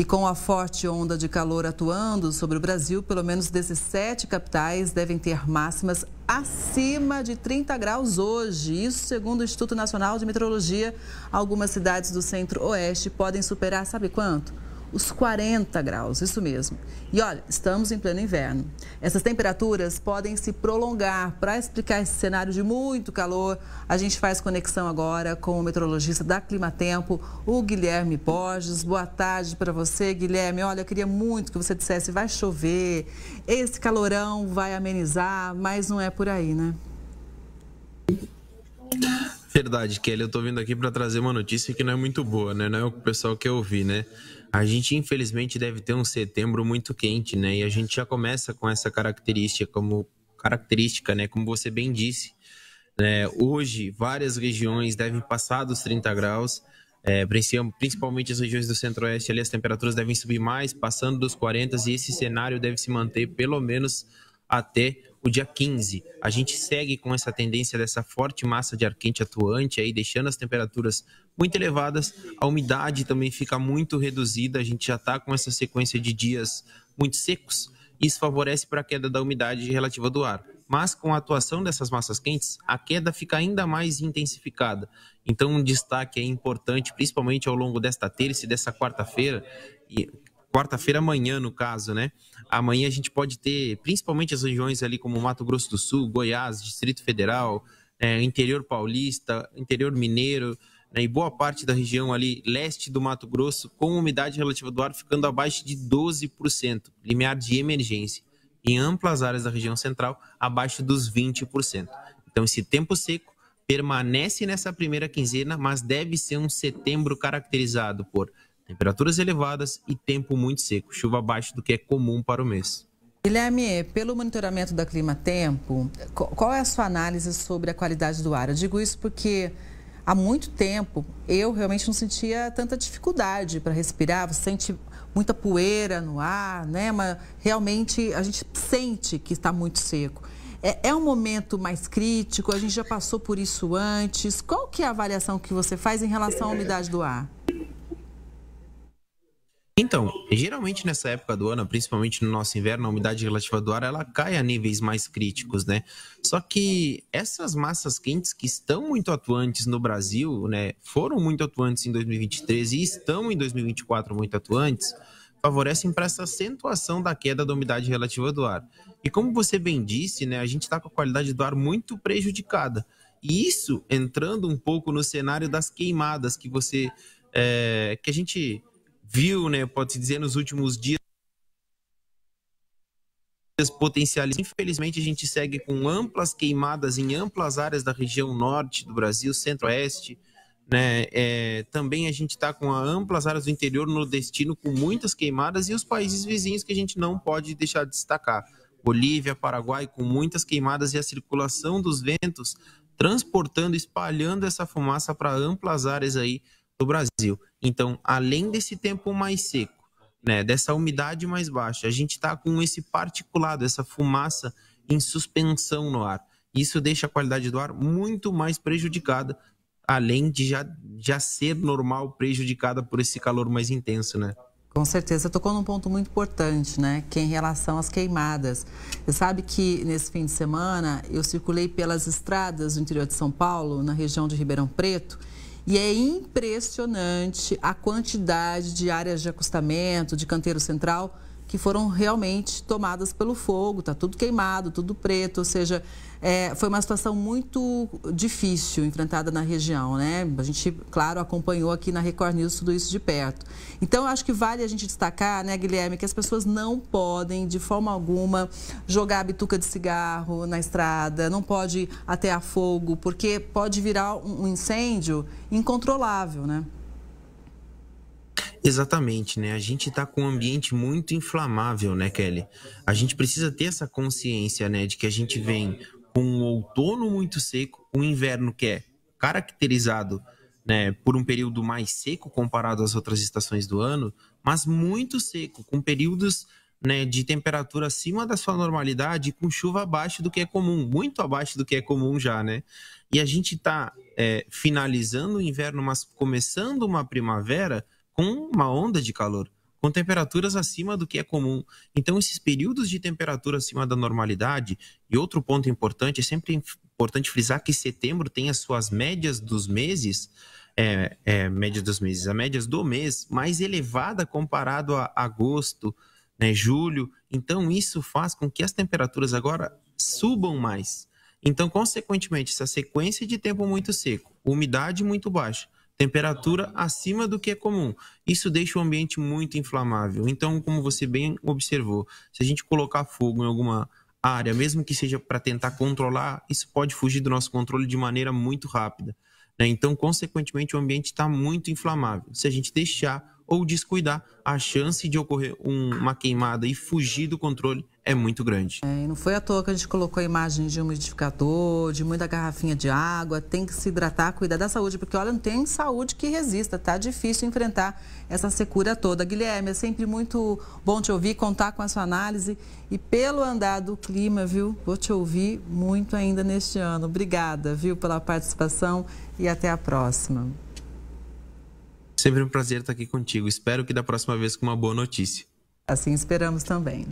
E com a forte onda de calor atuando sobre o Brasil, pelo menos 17 capitais devem ter máximas acima de 30 graus hoje. Isso segundo o Instituto Nacional de Meteorologia. Algumas cidades do centro-oeste podem superar, sabe quanto? os 40 graus, isso mesmo. E olha, estamos em pleno inverno. Essas temperaturas podem se prolongar. Para explicar esse cenário de muito calor, a gente faz conexão agora com o meteorologista da Climatempo, o Guilherme Borges. Boa tarde para você, Guilherme. Olha, eu queria muito que você dissesse: vai chover, esse calorão vai amenizar, mas não é por aí, né? Verdade, Kelly. Eu estou vindo aqui para trazer uma notícia que não é muito boa, né? Não é o pessoal quer ouvir, né? A gente, infelizmente, deve ter um setembro muito quente, né? E a gente já começa com essa característica, como característica, né? Como você bem disse. Né? Hoje, várias regiões devem passar dos 30 graus. É, principalmente as regiões do centro-oeste, ali as temperaturas devem subir mais, passando dos 40, e esse cenário deve se manter pelo menos até o dia 15. A gente segue com essa tendência dessa forte massa de ar quente atuante aí, deixando as temperaturas muito elevadas, a umidade também fica muito reduzida, a gente já está com essa sequência de dias muito secos, isso favorece para a queda da umidade relativa do ar. Mas com a atuação dessas massas quentes, a queda fica ainda mais intensificada. Então, um destaque é importante, principalmente ao longo desta terça e dessa quarta-feira, quarta-feira amanhã, no caso, né? Amanhã a gente pode ter, principalmente as regiões ali como Mato Grosso do Sul, Goiás, Distrito Federal, é, interior paulista, interior mineiro, né, e boa parte da região ali leste do Mato Grosso, com umidade relativa do ar ficando abaixo de 12%, limiar de emergência. Em amplas áreas da região central, abaixo dos 20%. Então, esse tempo seco permanece nessa primeira quinzena, mas deve ser um setembro caracterizado por temperaturas elevadas e tempo muito seco, chuva abaixo do que é comum para o mês. Guilherme, pelo monitoramento da Clima Tempo, qual é a sua análise sobre a qualidade do ar? Eu digo isso porque há muito tempo eu realmente não sentia tanta dificuldade para respirar, você sente muita poeira no ar, né? Mas realmente a gente sente que está muito seco. É, é um momento mais crítico, a gente já passou por isso antes. Qual que é a avaliação que você faz em relação à umidade do ar? Então, geralmente nessa época do ano, principalmente no nosso inverno, a umidade relativa do ar ela cai a níveis mais críticos, né? Só que essas massas quentes que estão muito atuantes no Brasil, né, foram muito atuantes em 2023 e estão em 2024 muito atuantes, favorecem para essa acentuação da queda da umidade relativa do ar. E como você bem disse, né, a gente está com a qualidade do ar muito prejudicada. E isso entrando um pouco no cenário das queimadas que você é, que a gente viu, né, pode-se dizer, nos últimos dias potenciais. Infelizmente, a gente segue com amplas queimadas em amplas áreas da região norte do Brasil, centro-oeste. Né? É, também a gente está com amplas áreas do interior nordestino com muitas queimadas e os países vizinhos que a gente não pode deixar de destacar. Bolívia, Paraguai, com muitas queimadas e a circulação dos ventos transportando, espalhando essa fumaça para amplas áreas aí do Brasil. Então, além desse tempo mais seco, né, dessa umidade mais baixa, a gente está com esse particulado, essa fumaça em suspensão no ar. Isso deixa a qualidade do ar muito mais prejudicada, além de já, já ser normal prejudicada por esse calor mais intenso, né? Com certeza, tocou num ponto muito importante, né? Que é em relação às queimadas. Você sabe que nesse fim de semana eu circulei pelas estradas do interior de São Paulo, na região de Ribeirão Preto, e é impressionante a quantidade de áreas de acostamento, de canteiro central que foram realmente tomadas pelo fogo, está tudo queimado, tudo preto, ou seja, é, foi uma situação muito difícil enfrentada na região, né? A gente, claro, acompanhou aqui na Record News tudo isso de perto. Então, acho que vale a gente destacar, né, Guilherme, que as pessoas não podem, de forma alguma, jogar a bituca de cigarro na estrada, não pode atear fogo, porque pode virar um incêndio incontrolável, né? Exatamente, né? A gente está com um ambiente muito inflamável, né, Kelly? A gente precisa ter essa consciência, né, de que a gente vem com um outono muito seco, um inverno que é caracterizado né, por um período mais seco comparado às outras estações do ano, mas muito seco, com períodos né, de temperatura acima da sua normalidade, com chuva abaixo do que é comum, muito abaixo do que é comum já, né? E a gente está é, eh, finalizando o inverno, mas começando uma primavera com uma onda de calor, com temperaturas acima do que é comum. Então, esses períodos de temperatura acima da normalidade, e outro ponto importante, é sempre importante frisar que setembro tem as suas médias dos meses, é, é, média dos meses, a média do mês mais elevada comparado a agosto, né, julho. Então, isso faz com que as temperaturas agora subam mais. Então, consequentemente, essa sequência de tempo muito seco, umidade muito baixa, temperatura acima do que é comum. Isso deixa o ambiente muito inflamável. Então, como você bem observou, se a gente colocar fogo em alguma área, mesmo que seja para tentar controlar, isso pode fugir do nosso controle de maneira muito rápida. Né? Então, consequentemente, o ambiente está muito inflamável. Se a gente deixar ou descuidar, a chance de ocorrer uma queimada e fugir do controle é muito grande. É, não foi à toa que a gente colocou a imagem de um umidificador, de muita garrafinha de água. Tem que se hidratar, cuidar da saúde, porque olha, não tem saúde que resista. Tá difícil enfrentar essa secura toda. Guilherme, é sempre muito bom te ouvir, contar com a sua análise. E pelo andar do clima, viu? Vou te ouvir muito ainda neste ano. Obrigada, viu, pela participação e até a próxima. Sempre um prazer estar aqui contigo. Espero que da próxima vez com uma boa notícia. Assim esperamos também.